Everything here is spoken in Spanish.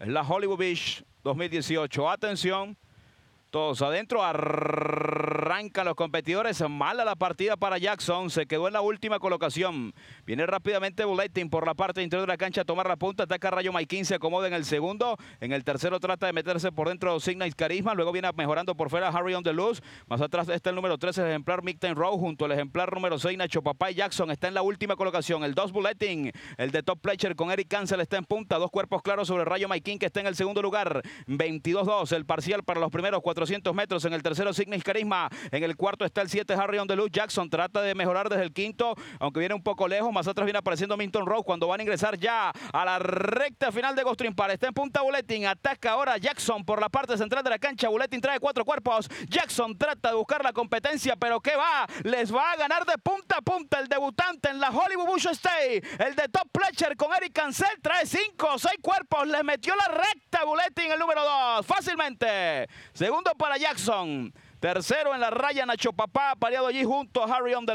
la Hollywood Beach 2018. Atención, todos adentro. a arrancan los competidores. Mala la partida para Jackson. Se quedó en la última colocación. Viene rápidamente Bulletin por la parte interior de la cancha a tomar la punta. Ataca Rayo Maikin. Se acomoda en el segundo. En el tercero trata de meterse por dentro Signa y Carisma. Luego viene mejorando por fuera Harry on the Luz. Más atrás está el número 13 el ejemplar Mictain Row. Junto al ejemplar número 6, Nacho Papá y Jackson. Está en la última colocación. El 2 Bulletin. El de Top Pletcher con Eric Cancel está en punta. Dos cuerpos claros sobre Rayo Maikin que está en el segundo lugar. 22-2 el parcial para los primeros 400 metros. En el tercero Signis Carisma en el cuarto está el 7 Harry on the Jackson trata de mejorar desde el quinto, aunque viene un poco lejos. Más atrás viene apareciendo Minton Rose cuando van a ingresar ya a la recta final de Ghost para Está en punta Bulletin. Ataca ahora Jackson por la parte central de la cancha. Bulletin trae cuatro cuerpos. Jackson trata de buscar la competencia, pero ¿qué va? Les va a ganar de punta a punta el debutante en la Hollywood Bush State. El de Top Pletcher con Eric Cancel trae cinco seis cuerpos. le metió la recta Bulletin el número dos. Fácilmente. Segundo para Jackson. Tercero en la raya Nacho Papá, pareado allí junto a Harry on